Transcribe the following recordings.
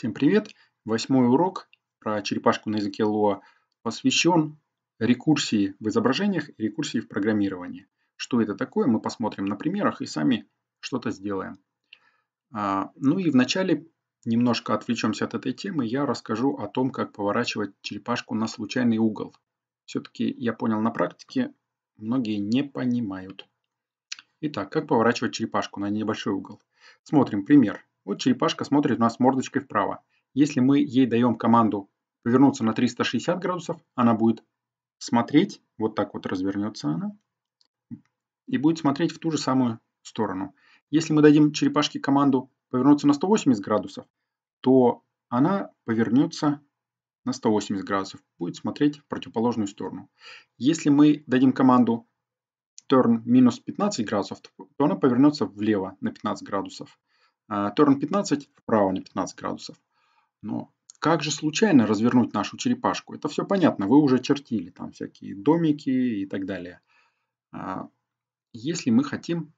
Всем привет! Восьмой урок про черепашку на языке Lua посвящен рекурсии в изображениях и рекурсии в программировании. Что это такое, мы посмотрим на примерах и сами что-то сделаем. А, ну и вначале немножко отвлечемся от этой темы, я расскажу о том, как поворачивать черепашку на случайный угол. Все-таки я понял на практике, многие не понимают. Итак, как поворачивать черепашку на небольшой угол. Смотрим пример. Вот черепашка смотрит у нас мордочкой вправо. Если мы ей даем команду повернуться на 360 градусов, она будет смотреть, вот так вот развернется она, и будет смотреть в ту же самую сторону. Если мы дадим черепашке команду повернуться на 180 градусов, то она повернется на 180 градусов, будет смотреть в противоположную сторону. Если мы дадим команду turn минус 15 градусов, то она повернется влево на 15 градусов. А, торн 15, вправо на 15 градусов. Но как же случайно развернуть нашу черепашку? Это все понятно, вы уже чертили там всякие домики и так далее. А, если мы хотим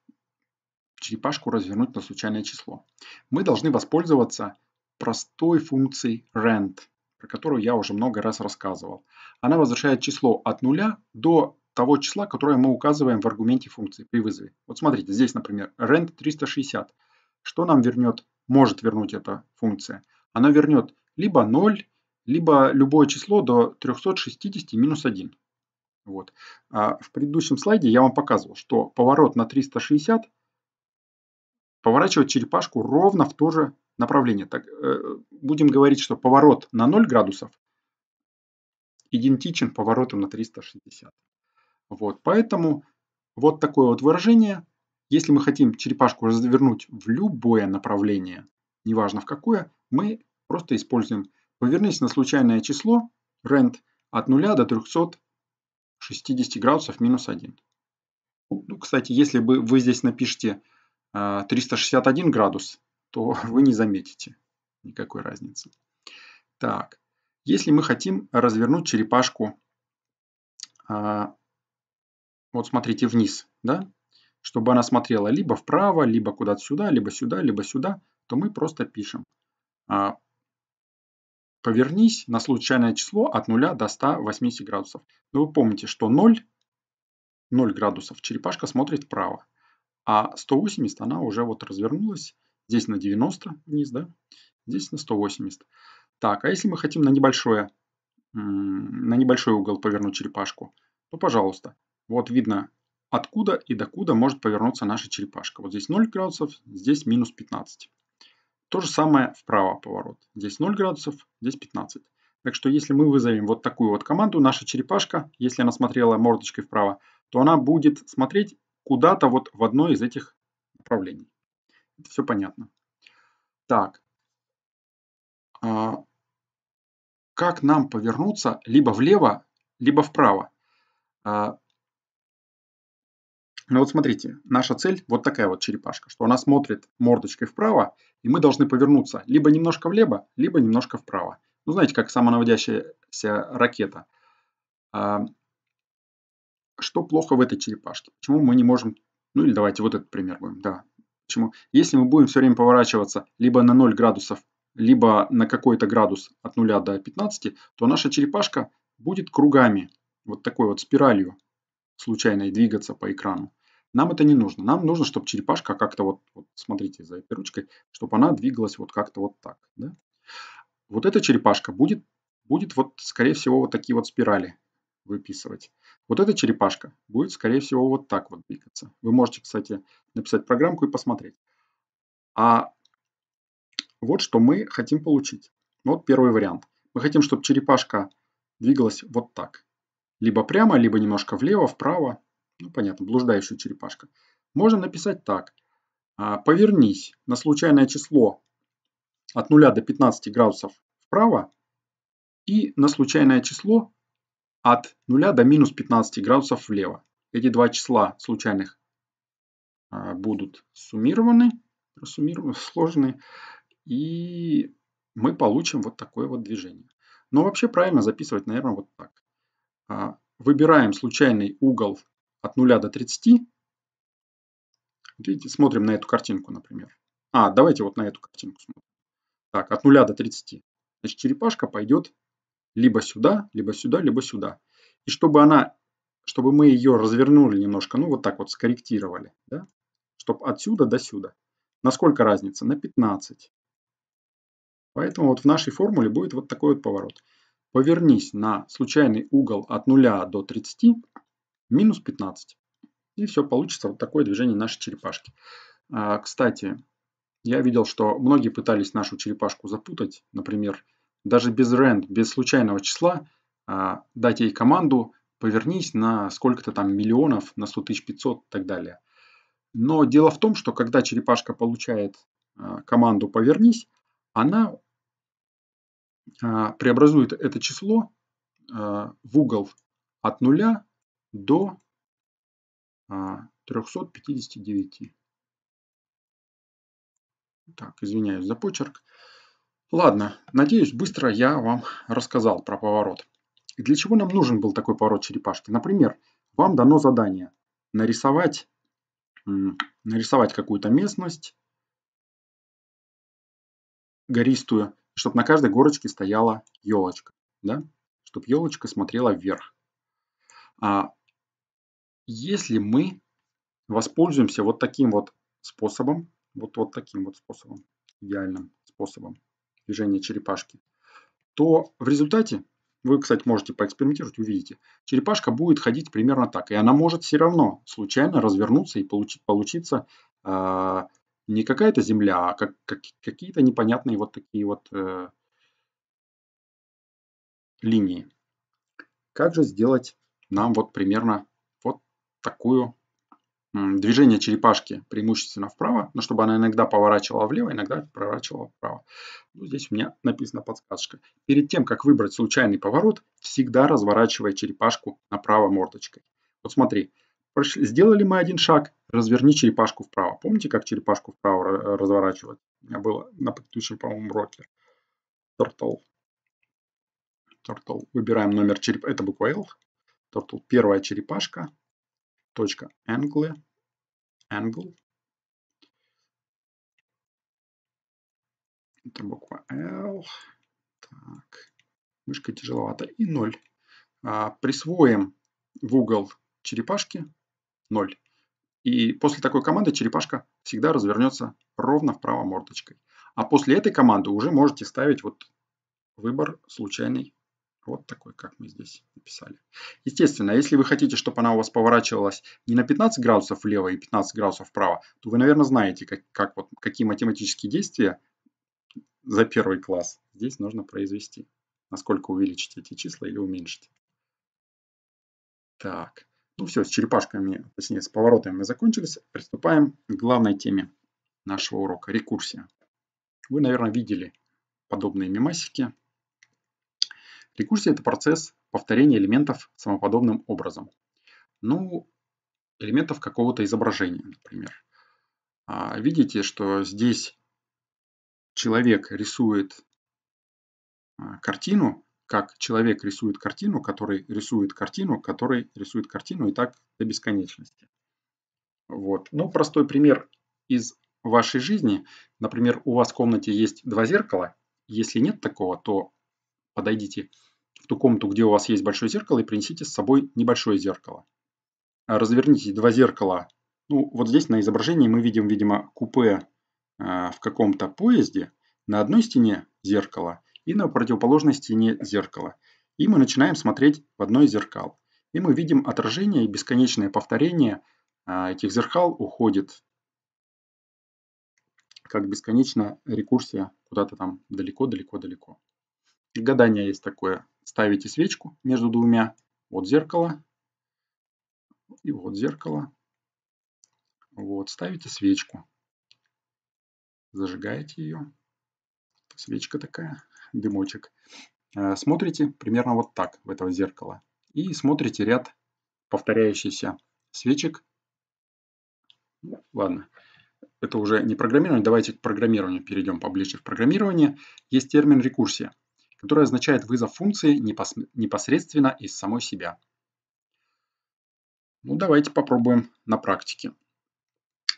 черепашку развернуть на случайное число, мы должны воспользоваться простой функцией rand, про которую я уже много раз рассказывал. Она возвращает число от нуля до того числа, которое мы указываем в аргументе функции при вызове. Вот смотрите, здесь, например, rand 360. Что нам вернет, может вернуть эта функция? Она вернет либо 0, либо любое число до 360 минус 1. Вот. А в предыдущем слайде я вам показывал, что поворот на 360 поворачивает черепашку ровно в то же направление. Так, э, будем говорить, что поворот на 0 градусов идентичен повороту на 360. Вот, поэтому вот такое вот выражение если мы хотим черепашку развернуть в любое направление, неважно в какое, мы просто используем «Повернись на случайное число» rent от 0 до 360 градусов минус 1. Ну, кстати, если бы вы здесь напишите 361 э, градус, то вы не заметите никакой разницы. Так, если мы хотим развернуть черепашку, э, вот смотрите, вниз, да, чтобы она смотрела либо вправо, либо куда-то сюда, либо сюда, либо сюда, то мы просто пишем. А, повернись на случайное число от 0 до 180 градусов. Но ну, вы помните, что 0, 0 градусов черепашка смотрит вправо, а 180 она уже вот развернулась. Здесь на 90 вниз, да? Здесь на 180. Так, а если мы хотим на, небольшое, на небольшой угол повернуть черепашку, то пожалуйста. Вот видно откуда и докуда может повернуться наша черепашка. Вот здесь 0 градусов, здесь минус 15. То же самое вправо поворот. Здесь 0 градусов, здесь 15. Так что если мы вызовем вот такую вот команду, наша черепашка, если она смотрела мордочкой вправо, то она будет смотреть куда-то вот в одно из этих направлений. Это все понятно. Так. А, как нам повернуться либо влево, либо вправо? А, ну вот смотрите, наша цель вот такая вот черепашка, что она смотрит мордочкой вправо, и мы должны повернуться либо немножко влево, либо немножко вправо. Ну знаете, как самонаводящаяся ракета. А, что плохо в этой черепашке? Почему мы не можем... Ну или давайте вот этот пример будем, да. Почему? Если мы будем все время поворачиваться либо на 0 градусов, либо на какой-то градус от 0 до 15, то наша черепашка будет кругами, вот такой вот спиралью случайно и двигаться по экрану. Нам это не нужно. Нам нужно, чтобы черепашка как-то вот, вот смотрите за этой ручкой, чтобы она двигалась вот как-то вот так. Да? Вот эта черепашка будет, будет вот, скорее всего, вот такие вот спирали выписывать. Вот эта черепашка будет, скорее всего, вот так вот двигаться. Вы можете, кстати, написать программку и посмотреть. А вот что мы хотим получить. Вот первый вариант. Мы хотим, чтобы черепашка двигалась вот так либо прямо, либо немножко влево, вправо, ну понятно, блуждающая черепашка, можно написать так. А, Повернись на случайное число от 0 до 15 градусов вправо и на случайное число от 0 до минус 15 градусов влево. Эти два числа случайных а, будут суммированы, суммированы, сложены, и мы получим вот такое вот движение. Но вообще правильно записывать, наверное, вот так. А, выбираем случайный угол от 0 до 30. Видите, смотрим на эту картинку, например. А, давайте вот на эту картинку смотрим. Так, от 0 до 30. Значит, черепашка пойдет либо сюда, либо сюда, либо сюда. И чтобы она, чтобы мы ее развернули немножко, ну вот так вот скорректировали, да? чтобы отсюда до сюда. Насколько разница? На 15. Поэтому вот в нашей формуле будет вот такой вот поворот повернись на случайный угол от 0 до 30, минус 15. И все, получится вот такое движение нашей черепашки. А, кстати, я видел, что многие пытались нашу черепашку запутать, например, даже без rand, без случайного числа, а, дать ей команду повернись на сколько-то там миллионов, на 100 тысяч 500 и так далее. Но дело в том, что когда черепашка получает а, команду «повернись», она а, преобразует это число а, в угол от 0 до 359. А, так, извиняюсь за почерк. Ладно, надеюсь, быстро я вам рассказал про поворот. И для чего нам нужен был такой поворот черепашки? Например, вам дано задание нарисовать, нарисовать какую-то местность гористую чтобы на каждой горочке стояла елочка, да? чтобы елочка смотрела вверх. А если мы воспользуемся вот таким вот способом, вот, вот таким вот способом, идеальным способом движения черепашки, то в результате, вы, кстати, можете поэкспериментировать, увидите, черепашка будет ходить примерно так. И она может все равно случайно развернуться и получить, получиться э, не какая-то земля, а как, как, какие-то непонятные вот такие вот э, линии. Как же сделать нам вот примерно вот такую движение черепашки преимущественно вправо, но ну, чтобы она иногда поворачивала влево, иногда поворачивала вправо. Ну, здесь у меня написана подсказка: Перед тем, как выбрать случайный поворот, всегда разворачивая черепашку направо мордочкой. Вот смотри, сделали мы один шаг, разверни черепашку вправо. Помните, как черепашку вправо разворачивать? У меня было на предыдущем, по-моему, уроке. Turtle. Turtle. Выбираем номер череп... Это буква L. Turtle. Первая черепашка. Точка. Angle. Angle. Это буква L. Так. Мышка тяжеловато. И 0. А, присвоим в угол черепашки 0. И после такой команды черепашка всегда развернется ровно вправо мордочкой. А после этой команды уже можете ставить вот выбор случайный. Вот такой, как мы здесь написали. Естественно, если вы хотите, чтобы она у вас поворачивалась не на 15 градусов влево и 15 градусов вправо, то вы, наверное, знаете, как, как вот, какие математические действия за первый класс здесь нужно произвести. Насколько увеличить эти числа или уменьшить. Так, ну все, с черепашками, точнее с поворотами мы закончились. Приступаем к главной теме нашего урока – рекурсия. Вы, наверное, видели подобные мемасики. Рекурсия – это процесс повторения элементов самоподобным образом. Ну, элементов какого-то изображения, например. А, видите, что здесь человек рисует а, картину, как человек рисует картину, который рисует картину, который рисует картину и так до бесконечности. Вот. Ну, простой пример из вашей жизни. Например, у вас в комнате есть два зеркала. Если нет такого, то подойдите в ту комнату, где у вас есть большое зеркало, и принесите с собой небольшое зеркало. Разверните два зеркала. Ну, вот здесь на изображении мы видим, видимо, купе а, в каком-то поезде. На одной стене зеркало – и на противоположной стене зеркала. И мы начинаем смотреть в одно из зеркал. И мы видим отражение и бесконечное повторение а, этих зеркал уходит как бесконечная рекурсия куда-то там далеко-далеко-далеко. Гадание есть такое. Ставите свечку между двумя. Вот зеркало. И вот зеркало. Вот, ставите свечку. Зажигаете ее. Свечка такая дымочек, э, смотрите примерно вот так в этого зеркала. И смотрите ряд повторяющихся свечек. Ладно, это уже не программирование. Давайте к программированию перейдем поближе. В программировании есть термин рекурсия, который означает вызов функции непосредственно из самой себя. Ну, давайте попробуем на практике.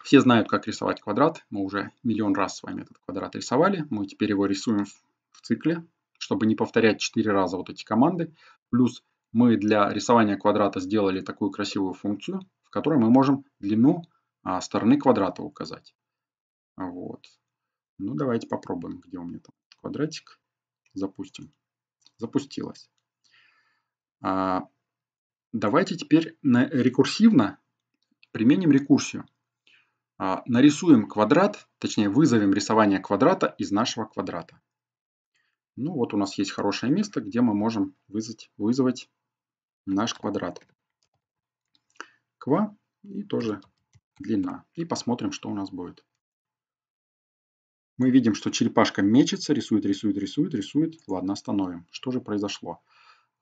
Все знают, как рисовать квадрат. Мы уже миллион раз с вами этот квадрат рисовали. Мы теперь его рисуем в в цикле, чтобы не повторять 4 раза вот эти команды. Плюс мы для рисования квадрата сделали такую красивую функцию, в которой мы можем длину а, стороны квадрата указать. Вот. Ну, давайте попробуем, где у меня там квадратик. Запустим. Запустилось. А, давайте теперь рекурсивно применим рекурсию. А, нарисуем квадрат, точнее вызовем рисование квадрата из нашего квадрата. Ну вот у нас есть хорошее место, где мы можем вызвать, вызвать наш квадрат. Ква и тоже длина. И посмотрим, что у нас будет. Мы видим, что черепашка мечется, рисует, рисует, рисует, рисует. Ладно, остановим. Что же произошло?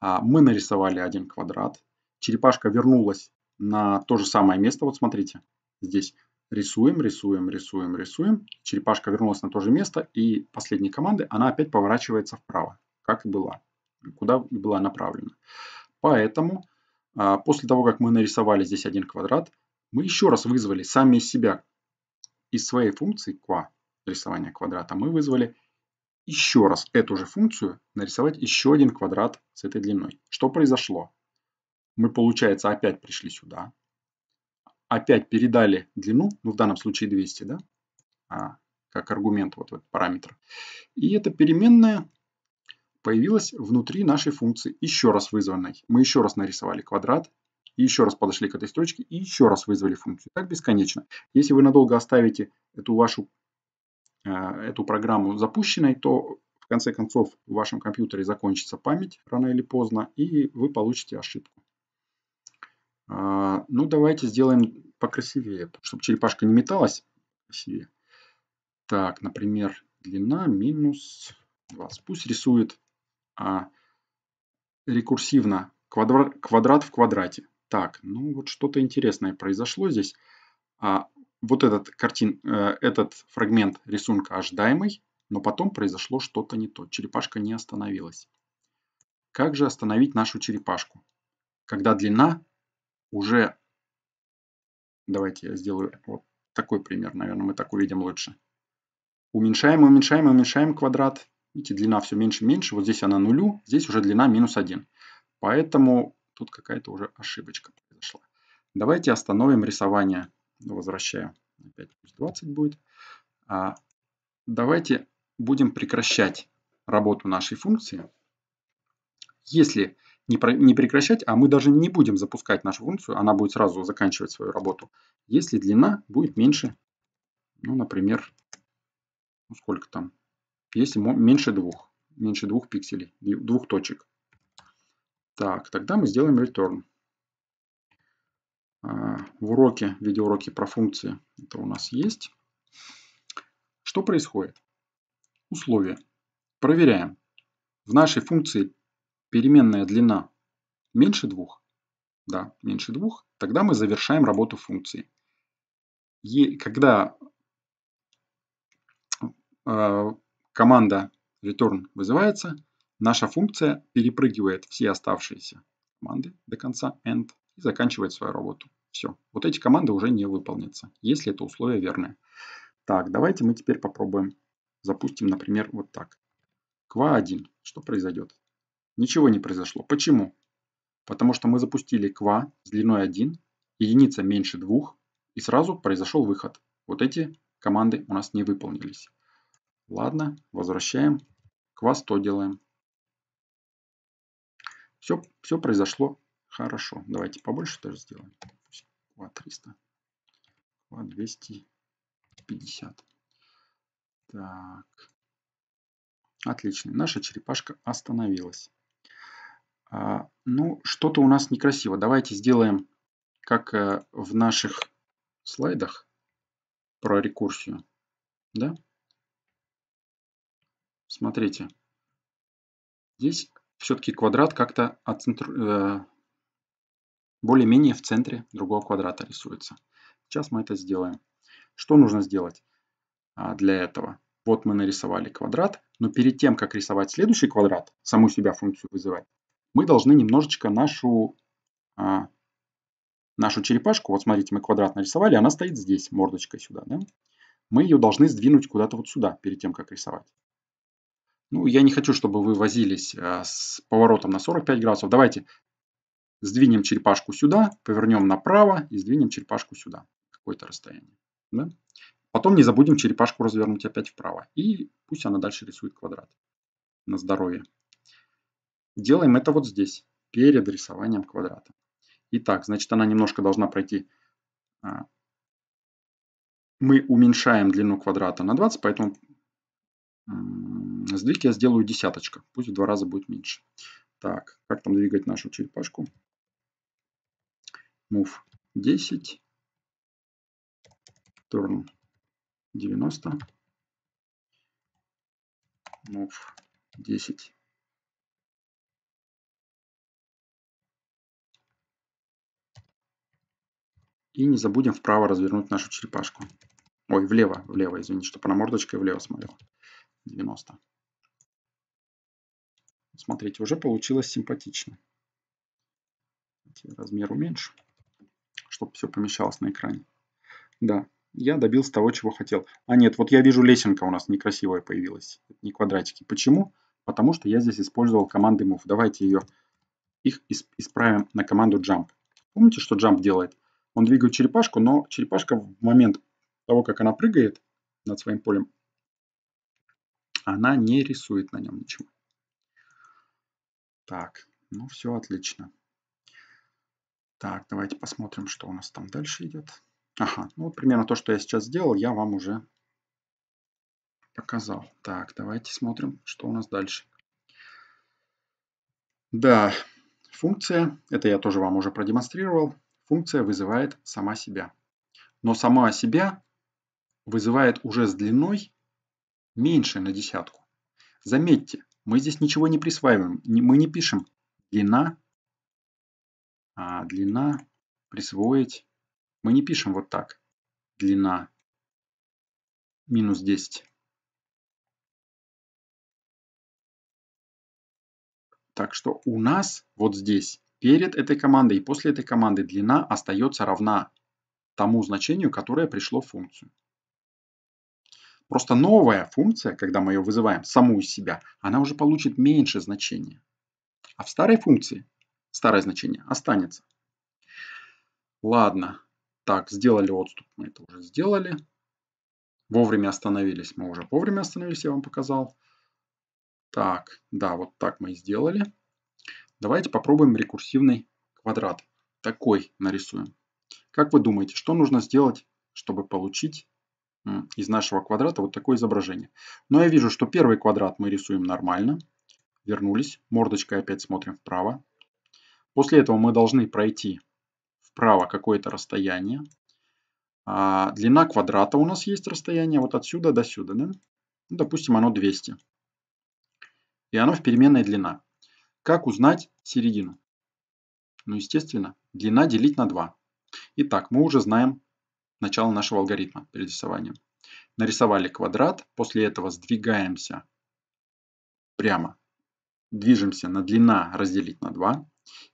А, мы нарисовали один квадрат. Черепашка вернулась на то же самое место. Вот смотрите, здесь Рисуем, рисуем, рисуем, рисуем. Черепашка вернулась на то же место, и последней команды она опять поворачивается вправо, как и была, куда и была направлена. Поэтому а, после того, как мы нарисовали здесь один квадрат, мы еще раз вызвали сами из себя, из своей функции qua, рисования квадрата, мы вызвали еще раз эту же функцию, нарисовать еще один квадрат с этой длиной. Что произошло? Мы, получается, опять пришли сюда, опять передали длину, ну в данном случае 200, да, а, как аргумент вот этот параметр. И эта переменная появилась внутри нашей функции, еще раз вызванной. Мы еще раз нарисовали квадрат, и еще раз подошли к этой строчке, и еще раз вызвали функцию. Так бесконечно. Если вы надолго оставите эту вашу э, эту программу запущенной, то в конце концов в вашем компьютере закончится память рано или поздно, и вы получите ошибку. А, ну, давайте сделаем покрасивее, чтобы черепашка не металась. Красивее. Так, например, длина минус 20. Пусть рисует а, рекурсивно квадра квадрат в квадрате. Так, ну вот что-то интересное произошло здесь. А, вот этот, картин, э, этот фрагмент рисунка ожидаемый, но потом произошло что-то не то. Черепашка не остановилась. Как же остановить нашу черепашку? Когда длина уже... Давайте я сделаю вот такой пример, наверное, мы так увидим лучше. Уменьшаем, уменьшаем, уменьшаем квадрат. Видите, длина все меньше меньше. Вот здесь она нулю, здесь уже длина минус 1. Поэтому тут какая-то уже ошибочка произошла. Давайте остановим рисование. Возвращаю. Опять плюс 20 будет. А, давайте будем прекращать работу нашей функции, если не, про, не прекращать, а мы даже не будем запускать нашу функцию, она будет сразу заканчивать свою работу, если длина будет меньше, ну, например, ну, сколько там, если меньше двух, меньше двух пикселей, двух точек. Так, тогда мы сделаем return. А, в уроке, видеоуроке про функции это у нас есть. Что происходит? Условия. Проверяем. В нашей функции переменная длина меньше двух, да, меньше двух, тогда мы завершаем работу функции. И когда э, команда return вызывается, наша функция перепрыгивает все оставшиеся команды до конца end и заканчивает свою работу. Все. Вот эти команды уже не выполнятся, если это условие верное. Так, давайте мы теперь попробуем. Запустим, например, вот так. Ква 1. Что произойдет? Ничего не произошло. Почему? Потому что мы запустили ква с длиной 1, единица меньше 2, и сразу произошел выход. Вот эти команды у нас не выполнились. Ладно, возвращаем. Ква 100 делаем. Все, все произошло хорошо. Давайте побольше тоже сделаем. Ква 300. Ква 250. Так. Отлично. Наша черепашка остановилась. А, ну, что-то у нас некрасиво. Давайте сделаем, как э, в наших слайдах про рекурсию. Да? Смотрите. Здесь все-таки квадрат как-то центр... Э, более-менее в центре другого квадрата рисуется. Сейчас мы это сделаем. Что нужно сделать а, для этого? Вот мы нарисовали квадрат, но перед тем, как рисовать следующий квадрат, саму себя функцию вызывать, мы должны немножечко нашу, а, нашу черепашку, вот смотрите, мы квадрат нарисовали, она стоит здесь, мордочкой сюда, да? Мы ее должны сдвинуть куда-то вот сюда, перед тем, как рисовать. Ну, я не хочу, чтобы вы возились а, с поворотом на 45 градусов. Давайте сдвинем черепашку сюда, повернем направо и сдвинем черепашку сюда. Какое-то расстояние. Да? Потом не забудем черепашку развернуть опять вправо. И пусть она дальше рисует квадрат на здоровье. Делаем это вот здесь, перед рисованием квадрата. Итак, значит, она немножко должна пройти. А, мы уменьшаем длину квадрата на 20, поэтому сдвиг я сделаю десяточка. Пусть в два раза будет меньше. Так, как там двигать нашу черепашку? Move 10. Turn 90. Move 10. И не забудем вправо развернуть нашу черепашку. Ой, влево, влево, извините, чтобы она мордочкой влево смотрела. 90. Смотрите, уже получилось симпатично. Размер уменьшу, чтобы все помещалось на экране. Да, я добился того, чего хотел. А нет, вот я вижу лесенка у нас некрасивая появилась, не квадратики. Почему? Потому что я здесь использовал команды move. Давайте ее их исправим на команду jump. Помните, что jump делает? Он двигает черепашку, но черепашка в момент того, как она прыгает над своим полем, она не рисует на нем ничего. Так, ну все отлично. Так, давайте посмотрим, что у нас там дальше идет. Ага, ну вот примерно то, что я сейчас сделал, я вам уже показал. Так, давайте смотрим, что у нас дальше. Да, функция, это я тоже вам уже продемонстрировал функция вызывает сама себя. Но сама себя вызывает уже с длиной меньше на десятку. Заметьте, мы здесь ничего не присваиваем, мы не пишем длина, а, длина присвоить. Мы не пишем вот так. Длина минус 10. Так что у нас вот здесь перед этой командой и после этой команды длина остается равна тому значению, которое пришло в функцию. Просто новая функция, когда мы ее вызываем саму из себя, она уже получит меньше значения. А в старой функции старое значение останется. Ладно, так, сделали отступ, мы это уже сделали. Вовремя остановились, мы уже вовремя остановились, я вам показал. Так, да, вот так мы и сделали. Давайте попробуем рекурсивный квадрат. Такой нарисуем. Как вы думаете, что нужно сделать, чтобы получить из нашего квадрата вот такое изображение? Но я вижу, что первый квадрат мы рисуем нормально. Вернулись. Мордочкой опять смотрим вправо. После этого мы должны пройти вправо какое-то расстояние. А длина квадрата у нас есть расстояние вот отсюда до сюда. Да? Ну, допустим, оно 200. И оно в переменной длина. Как узнать середину? Ну, естественно, длина делить на 2. Итак, мы уже знаем начало нашего алгоритма перед рисованием. Нарисовали квадрат, после этого сдвигаемся прямо. Движемся на длина разделить на 2.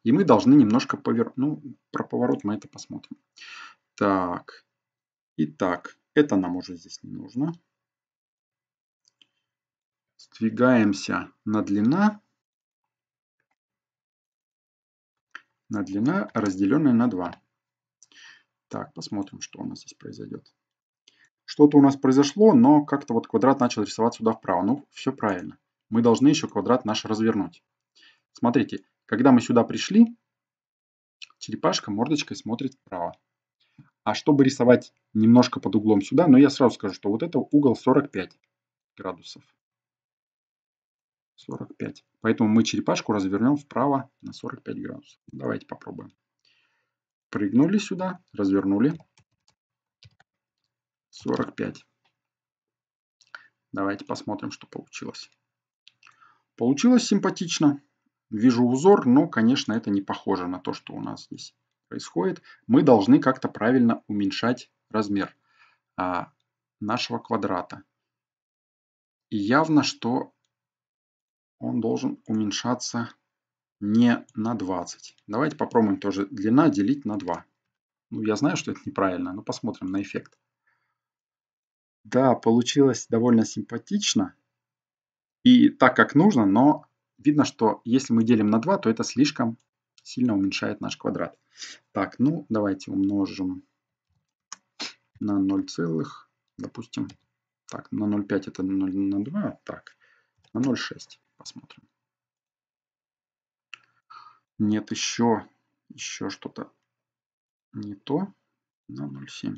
И мы должны немножко повернуть. Ну, про поворот мы это посмотрим. Так. Итак, это нам уже здесь не нужно. Сдвигаемся на длина на длина, разделенная на 2. Так, посмотрим, что у нас здесь произойдет. Что-то у нас произошло, но как-то вот квадрат начал рисовать сюда вправо. Ну, все правильно. Мы должны еще квадрат наш развернуть. Смотрите, когда мы сюда пришли, черепашка мордочкой смотрит вправо. А чтобы рисовать немножко под углом сюда, но я сразу скажу, что вот это угол 45 градусов. 45. Поэтому мы черепашку развернем вправо на 45 градусов. Давайте попробуем. Прыгнули сюда, развернули. 45. Давайте посмотрим, что получилось. Получилось симпатично. Вижу узор, но, конечно, это не похоже на то, что у нас здесь происходит. Мы должны как-то правильно уменьшать размер а, нашего квадрата. И явно, что он должен уменьшаться не на 20. Давайте попробуем тоже длина делить на 2. Ну, я знаю, что это неправильно, но посмотрим на эффект. Да, получилось довольно симпатично и так, как нужно, но видно, что если мы делим на 2, то это слишком сильно уменьшает наш квадрат. Так, ну давайте умножим на 0 целых, допустим, так, на 0,5 это 0, на 2, так, на 0,6. Посмотрим. Нет, еще, еще что-то не то на 0,7.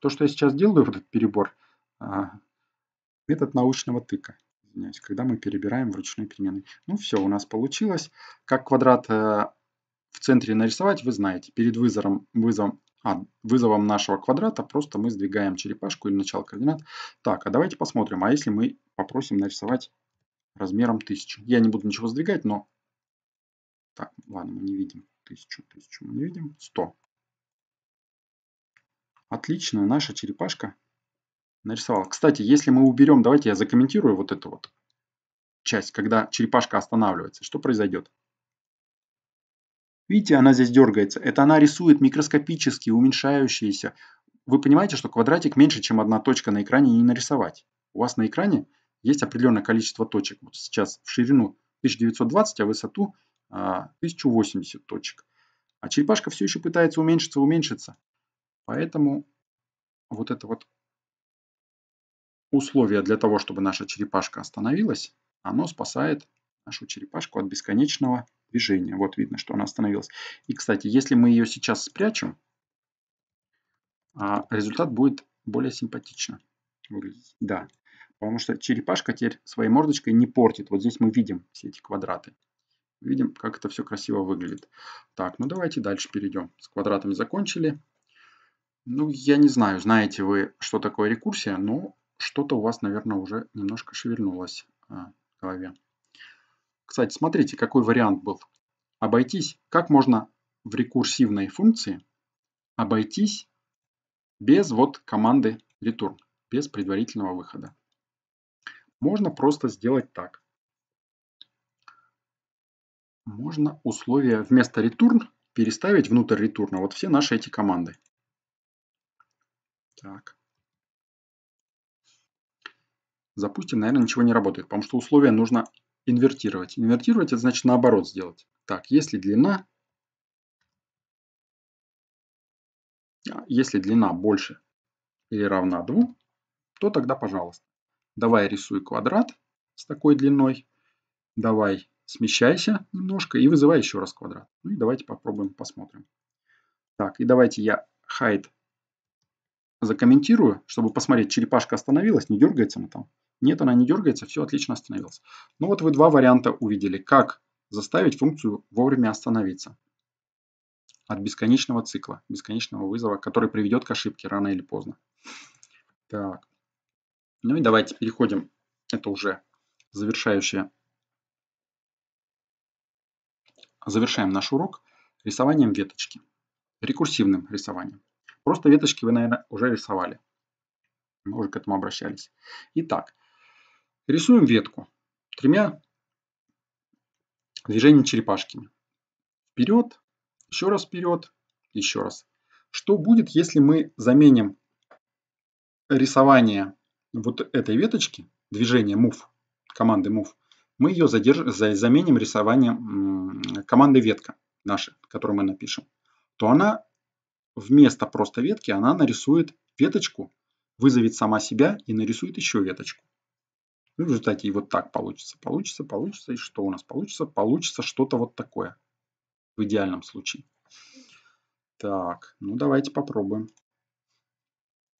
То, что я сейчас делаю, вот этот перебор, метод а, научного тыка. Извиняюсь, когда мы перебираем вручную перемены. Ну все, у нас получилось. Как квадрат э, в центре нарисовать, вы знаете. Перед вызовом, вызовом, а, вызовом нашего квадрата просто мы сдвигаем черепашку или начало координат. Так, а давайте посмотрим, а если мы попросим нарисовать размером 1000. Я не буду ничего сдвигать, но... Так, ладно, мы не видим. 1000, 1000 мы не видим. 100. Отлично, наша черепашка нарисовала. Кстати, если мы уберем, давайте я закомментирую вот эту вот часть, когда черепашка останавливается. Что произойдет? Видите, она здесь дергается. Это она рисует микроскопические, уменьшающиеся. Вы понимаете, что квадратик меньше, чем одна точка на экране не нарисовать. У вас на экране есть определенное количество точек. Вот сейчас в ширину 1920, а в высоту 1080 а, точек. А черепашка все еще пытается уменьшиться, уменьшиться. Поэтому вот это вот условие для того, чтобы наша черепашка остановилась, оно спасает нашу черепашку от бесконечного движения. Вот видно, что она остановилась. И, кстати, если мы ее сейчас спрячем, а, результат будет более симпатично выглядеть. Да, Потому что черепашка теперь своей мордочкой не портит. Вот здесь мы видим все эти квадраты. Видим, как это все красиво выглядит. Так, ну давайте дальше перейдем. С квадратами закончили. Ну, я не знаю, знаете вы, что такое рекурсия, но что-то у вас, наверное, уже немножко шевельнулось э, в голове. Кстати, смотрите, какой вариант был. Обойтись, как можно в рекурсивной функции обойтись без вот команды return, без предварительного выхода. Можно просто сделать так. Можно условия вместо return переставить внутрь ретурна вот все наши эти команды. Так. Запустим, наверное, ничего не работает, потому что условия нужно инвертировать. Инвертировать это значит наоборот сделать. Так, если длина, если длина больше или равна 2, то тогда пожалуйста. Давай рисуй квадрат с такой длиной. Давай смещайся немножко и вызывай еще раз квадрат. Ну и давайте попробуем, посмотрим. Так, и давайте я hide закомментирую, чтобы посмотреть, черепашка остановилась, не дергается она там. Нет, она не дергается, все отлично остановилась. Ну вот вы два варианта увидели, как заставить функцию вовремя остановиться от бесконечного цикла, бесконечного вызова, который приведет к ошибке рано или поздно. Так. Ну и давайте переходим, это уже завершающее, завершаем наш урок рисованием веточки, рекурсивным рисованием. Просто веточки вы, наверное, уже рисовали. Мы уже к этому обращались. Итак, рисуем ветку тремя движениями черепашками. Вперед, еще раз вперед, еще раз. Что будет, если мы заменим рисование вот этой веточки, движения move, команды move, мы ее задерж... заменим рисованием команды ветка нашей, которую мы напишем, то она вместо просто ветки, она нарисует веточку, вызовет сама себя и нарисует еще веточку. Ну, в результате и вот так получится, получится, получится. И что у нас получится? Получится что-то вот такое. В идеальном случае. Так, ну давайте попробуем.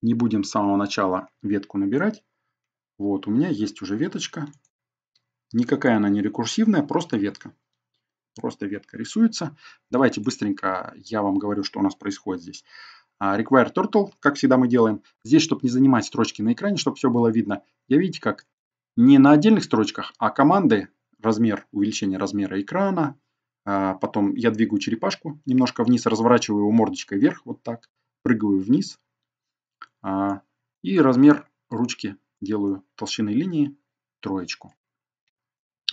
Не будем с самого начала ветку набирать. Вот, у меня есть уже веточка. Никакая она не рекурсивная, просто ветка. Просто ветка рисуется. Давайте быстренько я вам говорю, что у нас происходит здесь. А, require Turtle, как всегда мы делаем. Здесь, чтобы не занимать строчки на экране, чтобы все было видно. Я видите как? Не на отдельных строчках, а команды, размер, увеличение размера экрана. А, потом я двигаю черепашку немножко вниз, разворачиваю его мордочкой вверх, вот так. Прыгаю вниз, а, и размер ручки делаю толщиной линии троечку.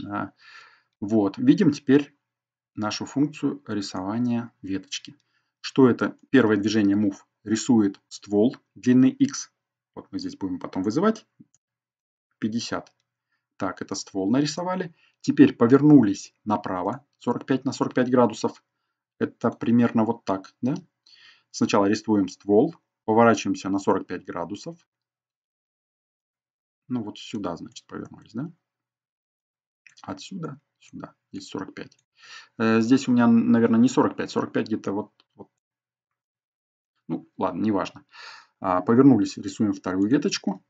А, вот, видим теперь нашу функцию рисования веточки. Что это? Первое движение move рисует ствол длины x. Вот мы здесь будем потом вызывать 50. Так, это ствол нарисовали. Теперь повернулись направо 45 на 45 градусов. Это примерно вот так. Да? Сначала рисуем ствол, Поворачиваемся на 45 градусов. Ну вот сюда, значит, повернулись, да? Отсюда сюда. Здесь 45. Э, здесь у меня, наверное, не 45. 45 где-то вот, вот. Ну, ладно, неважно. А, повернулись, рисуем вторую веточку.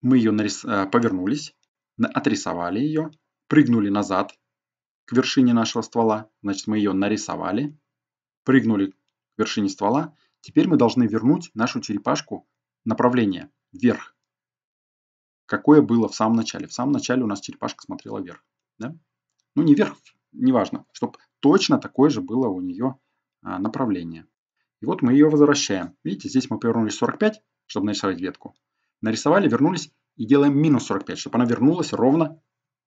Мы ее нарис... Э, повернулись, отрисовали ее, прыгнули назад к вершине нашего ствола. Значит, мы ее нарисовали, прыгнули к вершине ствола, Теперь мы должны вернуть нашу черепашку направление вверх, какое было в самом начале. В самом начале у нас черепашка смотрела вверх. Да? Ну не вверх, неважно, чтобы точно такое же было у нее а, направление. И вот мы ее возвращаем. Видите, здесь мы повернулись 45, чтобы нарисовать ветку. Нарисовали, вернулись и делаем минус 45, чтобы она вернулась ровно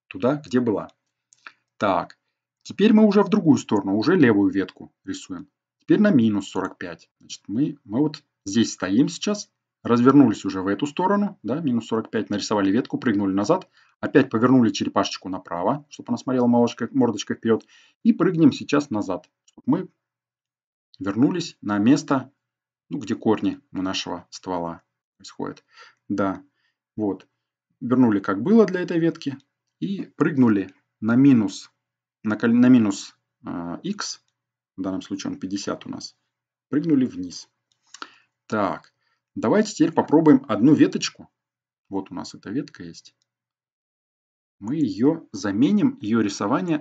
туда, где была. Так, теперь мы уже в другую сторону, уже левую ветку рисуем. Теперь на минус 45. Значит, мы, мы вот здесь стоим сейчас, развернулись уже в эту сторону, да, минус 45, нарисовали ветку, прыгнули назад, опять повернули черепашечку направо, чтобы она смотрела мордочкой, мордочкой вперед, и прыгнем сейчас назад, чтобы мы вернулись на место, ну, где корни у нашего ствола происходят. Да, вот, вернули как было для этой ветки и прыгнули на минус, на, на минус э, x, в данном случае он 50 у нас, прыгнули вниз. Так, давайте теперь попробуем одну веточку. Вот у нас эта ветка есть. Мы ее заменим, ее рисование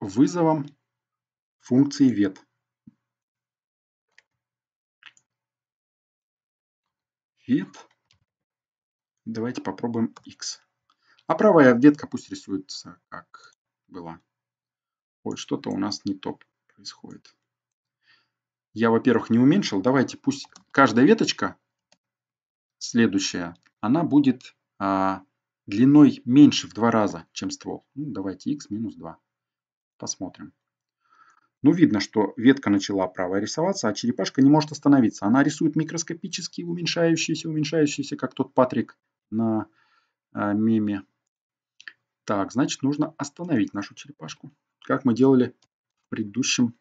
вызовом функции вет. Вет. Давайте попробуем x. А правая ветка пусть рисуется как была. Ой, что-то у нас не топ происходит. Я, во-первых, не уменьшил. Давайте пусть каждая веточка следующая, она будет а, длиной меньше в два раза, чем ствол. Ну, давайте x минус 2. Посмотрим. Ну, видно, что ветка начала правая рисоваться, а черепашка не может остановиться. Она рисует микроскопически уменьшающиеся, уменьшающиеся, как тот Патрик на э, меме. Так, значит, нужно остановить нашу черепашку, как мы делали предыдущем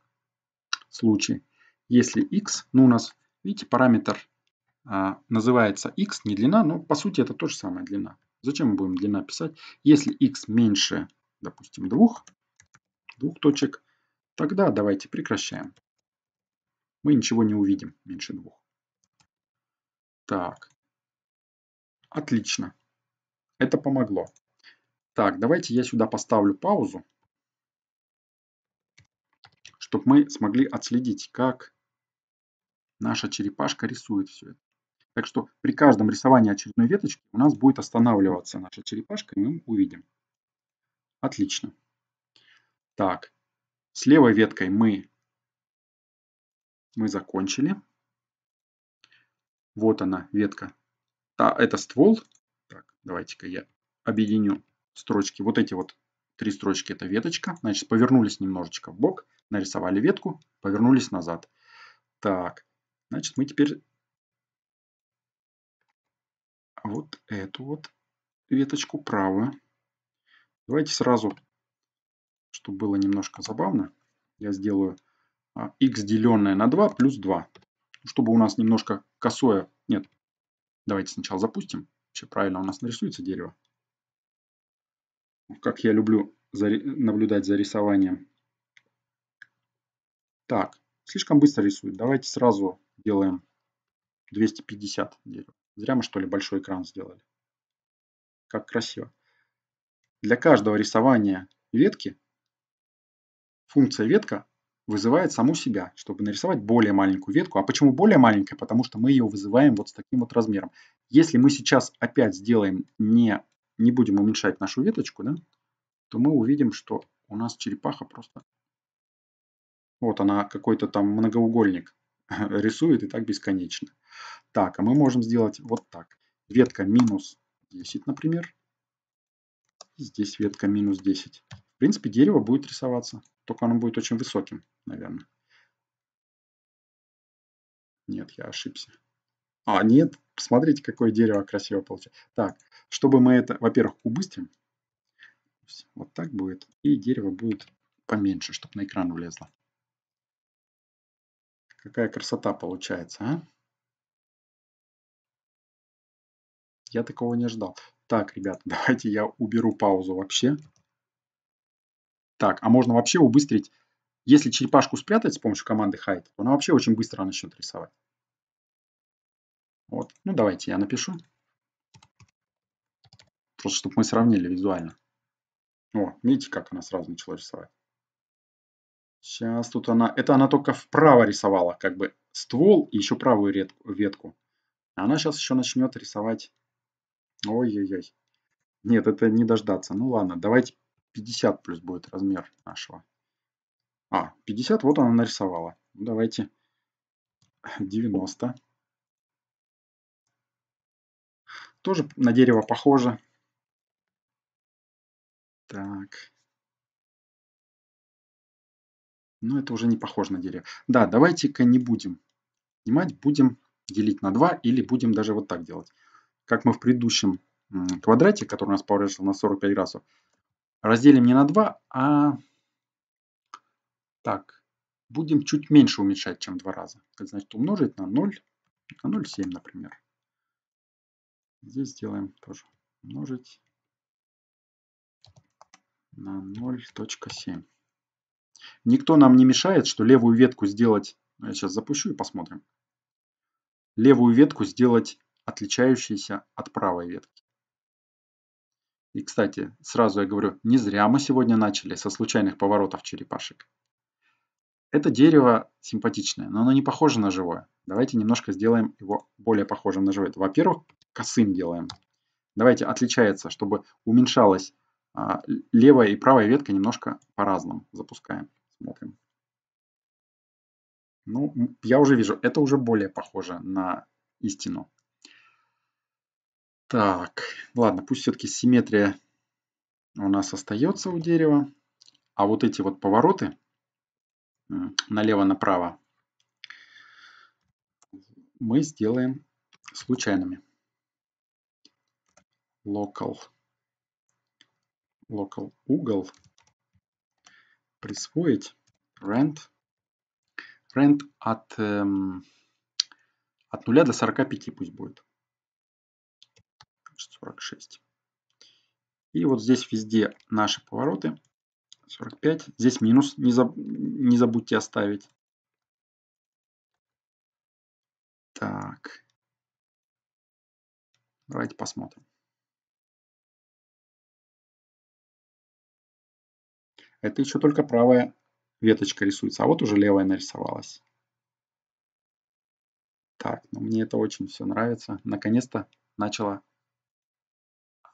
случае. Если x, ну у нас, видите, параметр а, называется x, не длина, но по сути это то же самое длина. Зачем мы будем длина писать? Если x меньше, допустим, двух, двух точек, тогда давайте прекращаем. Мы ничего не увидим меньше двух. Так, отлично. Это помогло. Так, давайте я сюда поставлю паузу чтобы мы смогли отследить, как наша черепашка рисует все это. Так что при каждом рисовании очередной веточки у нас будет останавливаться наша черепашка, и мы увидим. Отлично. Так, с левой веткой мы, мы закончили. Вот она, ветка. Та, это ствол. Так, давайте-ка я объединю строчки. Вот эти вот три строчки это веточка. Значит, повернулись немножечко в бок нарисовали ветку, повернулись назад. Так, значит мы теперь вот эту вот веточку правую. Давайте сразу, чтобы было немножко забавно, я сделаю x а, деленное на 2 плюс 2. Чтобы у нас немножко косое... Нет, давайте сначала запустим. Вообще правильно у нас нарисуется дерево. Как я люблю наблюдать за рисованием так, слишком быстро рисует. Давайте сразу делаем 250 Зря мы что ли большой экран сделали. Как красиво. Для каждого рисования ветки функция ветка вызывает саму себя, чтобы нарисовать более маленькую ветку. А почему более маленькая? Потому что мы ее вызываем вот с таким вот размером. Если мы сейчас опять сделаем, не, не будем уменьшать нашу веточку, да, то мы увидим, что у нас черепаха просто вот она какой-то там многоугольник рисует и так бесконечно. Так, а мы можем сделать вот так. Ветка минус 10, например. Здесь ветка минус 10. В принципе, дерево будет рисоваться. Только оно будет очень высоким, наверное. Нет, я ошибся. А, нет, посмотрите, какое дерево красиво получилось. Так, чтобы мы это, во-первых, убыстрим. Вот так будет. И дерево будет поменьше, чтобы на экран влезло. Какая красота получается, а? Я такого не ждал. Так, ребят, давайте я уберу паузу вообще. Так, а можно вообще убыстрить. Если черепашку спрятать с помощью команды hide, то она вообще очень быстро начнет рисовать. Вот, ну давайте я напишу. Просто чтобы мы сравнили визуально. О, видите, как она сразу начала рисовать. Сейчас тут она... Это она только вправо рисовала, как бы ствол и еще правую ветку. она сейчас еще начнет рисовать... Ой-ой-ой. Нет, это не дождаться. Ну ладно, давайте 50 плюс будет размер нашего. А, 50, вот она нарисовала. Ну, давайте 90. Тоже на дерево похоже. Так. Но это уже не похоже на дерево. Да, давайте-ка не будем снимать, будем делить на 2 или будем даже вот так делать. Как мы в предыдущем квадрате, который у нас поворачивал на 45 градусов, разделим не на 2, а так, будем чуть меньше уменьшать, чем 2 раза. Это значит умножить на 0, на 0,7, например. Здесь сделаем тоже умножить на 0,7. Никто нам не мешает, что левую ветку сделать... Ну, я сейчас запущу и посмотрим. Левую ветку сделать отличающейся от правой ветки. И, кстати, сразу я говорю, не зря мы сегодня начали со случайных поворотов черепашек. Это дерево симпатичное, но оно не похоже на живое. Давайте немножко сделаем его более похожим на живое. Во-первых, косым делаем. Давайте отличается, чтобы уменьшалось. А, левая и правая ветка немножко по-разному. Запускаем, смотрим. Ну, я уже вижу, это уже более похоже на истину. Так, ладно, пусть все-таки симметрия у нас остается у дерева. А вот эти вот повороты налево-направо мы сделаем случайными. Local local угол, присвоить rent, rent от, эм, от 0 до 45 пусть будет. 46. И вот здесь везде наши повороты. 45. Здесь минус не, заб, не забудьте оставить. Так. Давайте посмотрим. Это еще только правая веточка рисуется, а вот уже левая нарисовалась. Так, ну мне это очень все нравится. Наконец-то начало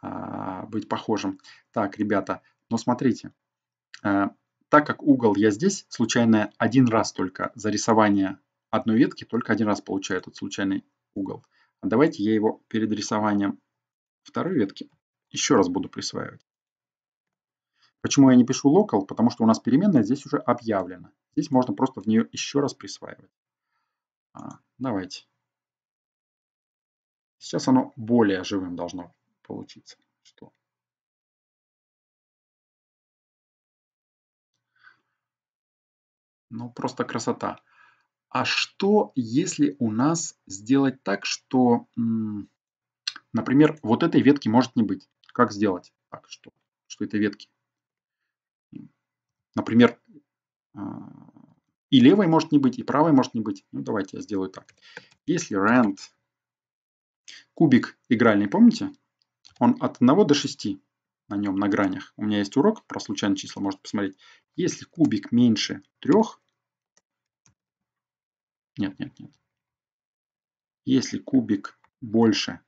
а, быть похожим. Так, ребята, но ну смотрите, а, так как угол я здесь, случайно один раз только за рисование одной ветки, только один раз получаю этот случайный угол. Давайте я его перед рисованием второй ветки еще раз буду присваивать. Почему я не пишу local? Потому что у нас переменная здесь уже объявлена. Здесь можно просто в нее еще раз присваивать. А, давайте. Сейчас оно более живым должно получиться. Что? Ну, просто красота. А что, если у нас сделать так, что, например, вот этой ветки может не быть? Как сделать так, что, что этой ветки Например, э, и левой может не быть, и правой может не быть. Ну, давайте я сделаю так. Если rand кубик игральный, помните? Он от 1 до 6 на нем, на гранях. У меня есть урок про случайные числа, можете посмотреть. Если кубик меньше 3, нет, нет, нет. Если кубик больше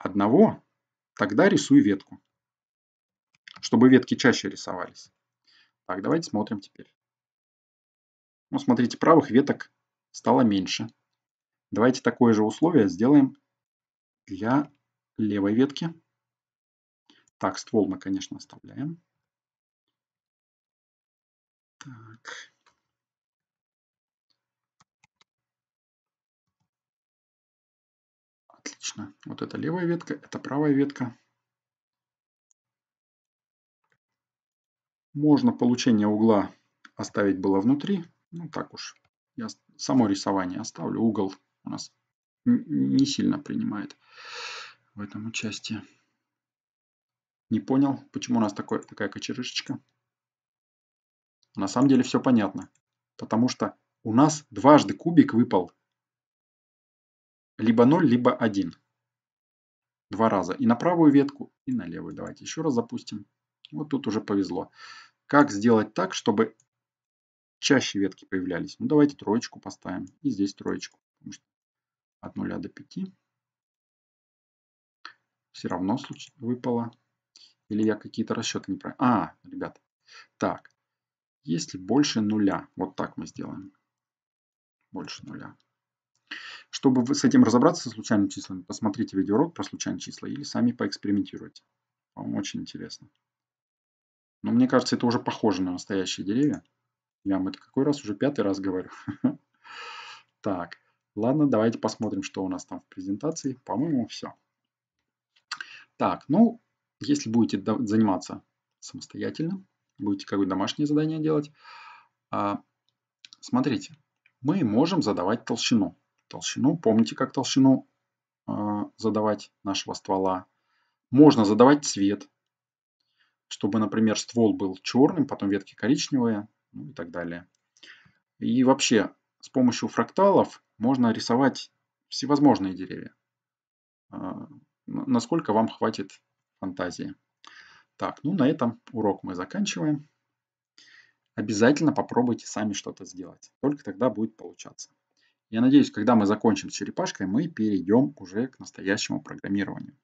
1, тогда рисую ветку, чтобы ветки чаще рисовались. Так, давайте смотрим теперь. Ну, смотрите, правых веток стало меньше. Давайте такое же условие сделаем для левой ветки. Так, ствол мы, конечно, оставляем. Так. Отлично. Вот это левая ветка, это правая ветка. Можно получение угла оставить было внутри. Ну так уж. Я само рисование оставлю. Угол у нас не сильно принимает в этом участии. Не понял, почему у нас такой, такая кочерышечка. На самом деле все понятно. Потому что у нас дважды кубик выпал. Либо 0, либо 1. Два раза. И на правую ветку, и на левую. Давайте еще раз запустим. Вот тут уже повезло. Как сделать так, чтобы чаще ветки появлялись? Ну, давайте троечку поставим. И здесь троечку. Потому что от 0 до 5 все равно выпало. Или я какие-то расчеты не неправильно. А, ребята, Так. Если больше нуля. Вот так мы сделаем. Больше нуля. Чтобы вы с этим разобраться, со случайными числами, посмотрите видеоурок про случайные числа или сами поэкспериментируйте. Вам очень интересно. Но мне кажется, это уже похоже на настоящие деревья. Я вам это какой раз? Уже пятый раз говорю. Так, ладно, давайте посмотрим, что у нас там в презентации. По-моему, все. Так, ну, если будете заниматься самостоятельно, будете какое-то домашнее задание делать, а, смотрите, мы можем задавать толщину. Толщину, помните, как толщину а, задавать нашего ствола. Можно задавать цвет чтобы, например, ствол был черным, потом ветки коричневые ну и так далее. И вообще с помощью фракталов можно рисовать всевозможные деревья. А, насколько вам хватит фантазии. Так, ну на этом урок мы заканчиваем. Обязательно попробуйте сами что-то сделать. Только тогда будет получаться. Я надеюсь, когда мы закончим с черепашкой, мы перейдем уже к настоящему программированию.